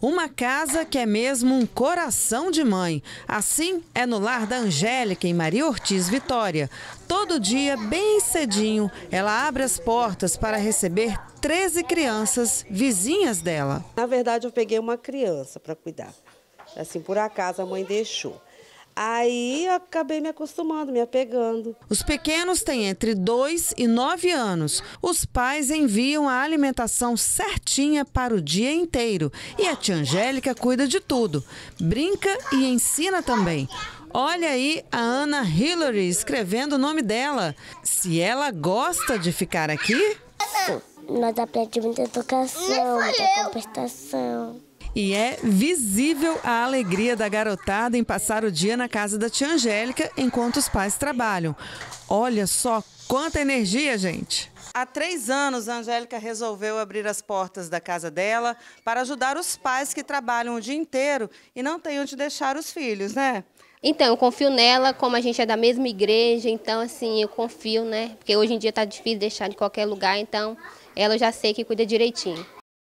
Uma casa que é mesmo um coração de mãe. Assim é no lar da Angélica, em Maria Ortiz Vitória. Todo dia, bem cedinho, ela abre as portas para receber 13 crianças vizinhas dela. Na verdade, eu peguei uma criança para cuidar. Assim, por acaso, a mãe deixou. Aí eu acabei me acostumando, me apegando. Os pequenos têm entre 2 e 9 anos. Os pais enviam a alimentação certinha para o dia inteiro. E a tia Angélica cuida de tudo. Brinca e ensina também. Olha aí a Ana Hillary escrevendo o nome dela. Se ela gosta de ficar aqui. Nós aprendemos muita educação, muita compensação. E é visível a alegria da garotada em passar o dia na casa da tia Angélica enquanto os pais trabalham. Olha só quanta energia, gente! Há três anos, a Angélica resolveu abrir as portas da casa dela para ajudar os pais que trabalham o dia inteiro e não têm onde deixar os filhos, né? Então, eu confio nela, como a gente é da mesma igreja, então, assim, eu confio, né? Porque hoje em dia tá difícil deixar de qualquer lugar, então, ela eu já sei que cuida direitinho.